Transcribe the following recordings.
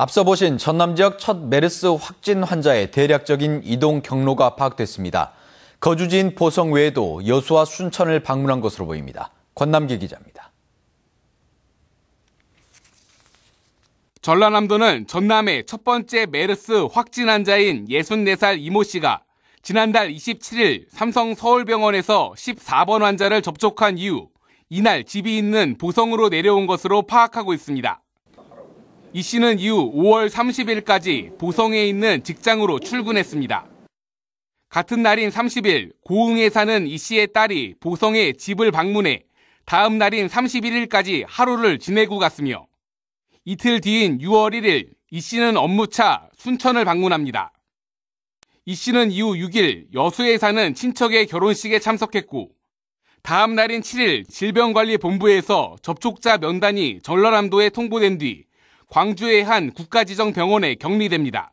앞서 보신 전남 지역 첫 메르스 확진 환자의 대략적인 이동 경로가 파악됐습니다. 거주지인 보성 외에도 여수와 순천을 방문한 것으로 보입니다. 권남기 기자입니다. 전라남도는 전남의 첫 번째 메르스 확진 환자인 64살 이모 씨가 지난달 27일 삼성 서울병원에서 14번 환자를 접촉한 이후 이날 집이 있는 보성으로 내려온 것으로 파악하고 있습니다. 이 씨는 이후 5월 30일까지 보성에 있는 직장으로 출근했습니다. 같은 날인 30일 고흥에 사는 이 씨의 딸이 보성에 집을 방문해 다음 날인 31일까지 하루를 지내고 갔으며 이틀 뒤인 6월 1일 이 씨는 업무차 순천을 방문합니다. 이 씨는 이후 6일 여수에 사는 친척의 결혼식에 참석했고 다음 날인 7일 질병관리본부에서 접촉자 면단이 전라남도에 통보된 뒤 광주의 한 국가지정병원에 격리됩니다.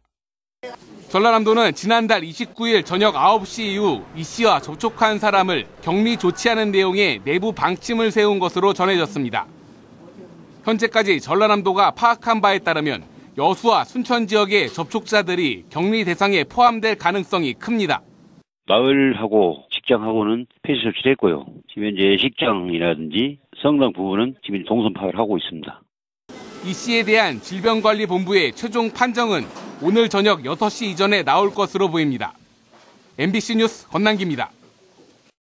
전라남도는 지난달 29일 저녁 9시 이후 이 씨와 접촉한 사람을 격리 조치하는 내용의 내부 방침을 세운 것으로 전해졌습니다. 현재까지 전라남도가 파악한 바에 따르면 여수와 순천 지역의 접촉자들이 격리 대상에 포함될 가능성이 큽니다. 마을하고 직장하고는 폐쇄 조치를 했고요. 지금 현재 식장이라든지 성당 부분은 지금 동선 파악을 하고 있습니다. 이 씨에 대한 질병관리본부의 최종 판정은 오늘 저녁 6시 이전에 나올 것으로 보입니다. MBC 뉴스 권남기입니다.